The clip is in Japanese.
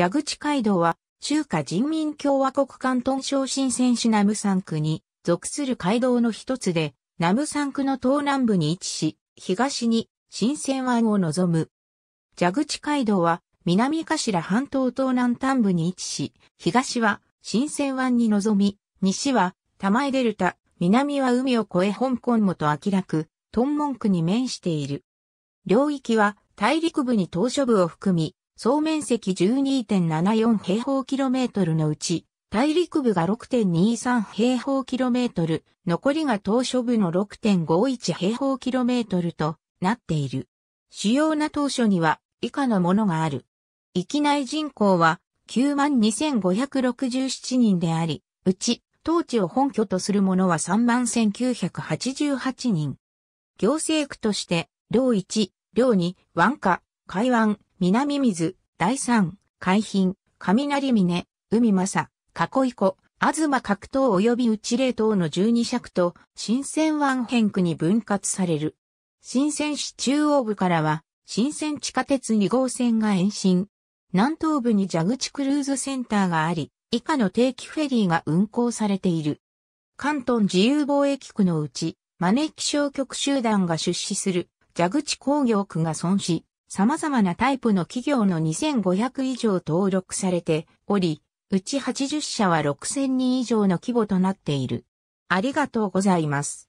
蛇口街道は、中華人民共和国関東省新選市南部山区に属する街道の一つで、南部山区の東南部に位置し、東に新鮮湾を望む。蛇口街道は、南頭半島東南端部に位置し、東は新鮮湾に望み、西は玉井デルタ、南は海を越え香港元明らン東門区に面している。領域は大陸部に島嶼部を含み、総面積12.74平方キロメートルのうち、大陸部が6.23平方キロメートル、残りが島初部の6.51平方キロメートルとなっている。主要な島初には以下のものがある。域内人口は92,567人であり、うち、当地を本拠とするものは31,988人。行政区として、領1、領2、湾下、海湾、南水、第三、海浜、雷峰、海正、囲い湖、東格闘及び内霊等の12尺と、新鮮湾辺区に分割される。新鮮市中央部からは、新鮮地下鉄2号線が延伸。南東部に蛇口クルーズセンターがあり、以下の定期フェリーが運行されている。関東自由貿易区のうち、マネキ商局集団が出資する蛇口工業区が損し、様々なタイプの企業の2500以上登録されており、うち80社は6000人以上の規模となっている。ありがとうございます。